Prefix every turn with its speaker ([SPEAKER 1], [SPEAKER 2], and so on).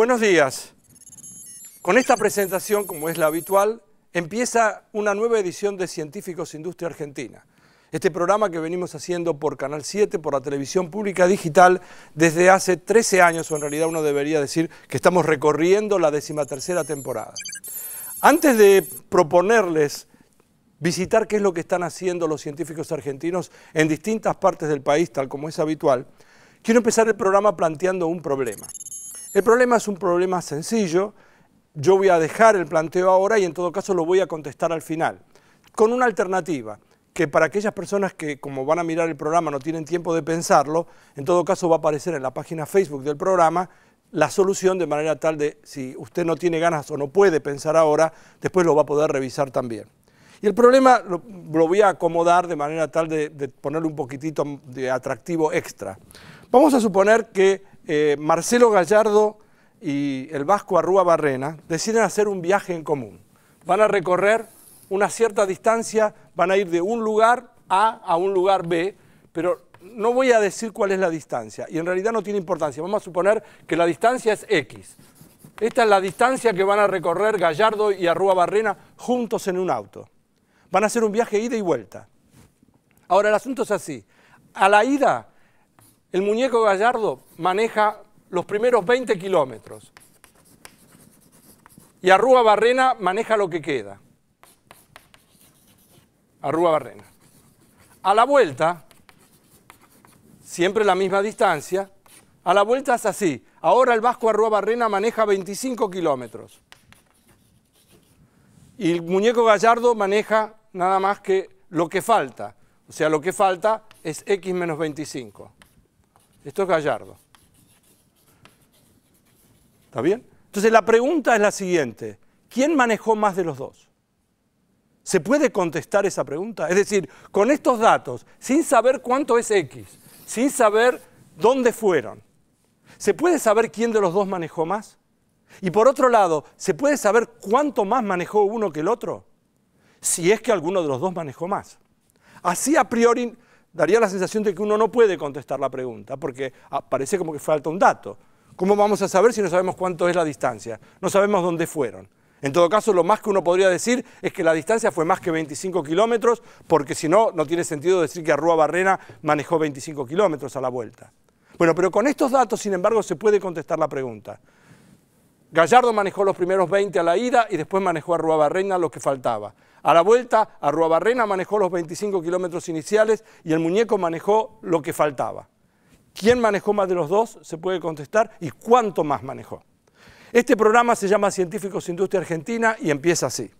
[SPEAKER 1] Buenos días. Con esta presentación, como es la habitual, empieza una nueva edición de Científicos Industria Argentina. Este programa que venimos haciendo por Canal 7, por la televisión pública digital, desde hace 13 años, o en realidad uno debería decir que estamos recorriendo la decimatercera temporada. Antes de proponerles visitar qué es lo que están haciendo los científicos argentinos en distintas partes del país, tal como es habitual, quiero empezar el programa planteando un problema. El problema es un problema sencillo. Yo voy a dejar el planteo ahora y en todo caso lo voy a contestar al final. Con una alternativa, que para aquellas personas que como van a mirar el programa no tienen tiempo de pensarlo, en todo caso va a aparecer en la página Facebook del programa la solución de manera tal de si usted no tiene ganas o no puede pensar ahora, después lo va a poder revisar también. Y el problema lo, voy a acomodar de manera tal de, de ponerle un poquitito de atractivo extra. Vamos a suponer que eh, Marcelo Gallardo y el vasco Arrúa Barrena deciden hacer un viaje en común. Van a recorrer una cierta distancia, van a ir de un lugar A a un lugar B, pero no voy a decir cuál es la distancia, y en realidad no tiene importancia. Vamos a suponer que la distancia es X. Esta es la distancia que van a recorrer Gallardo y Arrúa Barrena juntos en un auto. Van a hacer un viaje ida y vuelta. Ahora, el asunto es así. A la ida el muñeco Gallardo maneja los primeros 20 kilómetros y Arrúa Barrena maneja lo que queda. Arrúa Barrena. A la vuelta, siempre la misma distancia, a la vuelta es así. Ahora el Vasco Arrúa Barrena maneja 25 kilómetros. Y el muñeco Gallardo maneja nada más que lo que falta. O sea, lo que falta es X menos 25. Esto es Gallardo. ¿Está bien? Entonces la pregunta es la siguiente. ¿Quién manejó más de los dos? ¿Se puede contestar esa pregunta? Es decir, con estos datos, sin saber cuánto es X, sin saber dónde fueron, ¿se puede saber quién de los dos manejó más? Y por otro lado, ¿se puede saber cuánto más manejó uno que el otro? Si es que alguno de los dos manejó más. Así a priori daría la sensación de que uno no puede contestar la pregunta, porque ah, parece como que falta un dato. ¿Cómo vamos a saber si no sabemos cuánto es la distancia? No sabemos dónde fueron. En todo caso, lo más que uno podría decir es que la distancia fue más que 25 kilómetros, porque si no, no tiene sentido decir que Arrua Barrena manejó 25 kilómetros a la vuelta. Bueno, pero con estos datos, sin embargo, se puede contestar la pregunta. Gallardo manejó los primeros 20 a la ida y después manejó a Ruabarrena lo que faltaba. A la vuelta, a Ruabarrena manejó los 25 kilómetros iniciales y el muñeco manejó lo que faltaba. ¿Quién manejó más de los dos? Se puede contestar. ¿Y cuánto más manejó? Este programa se llama Científicos Industria Argentina y empieza así.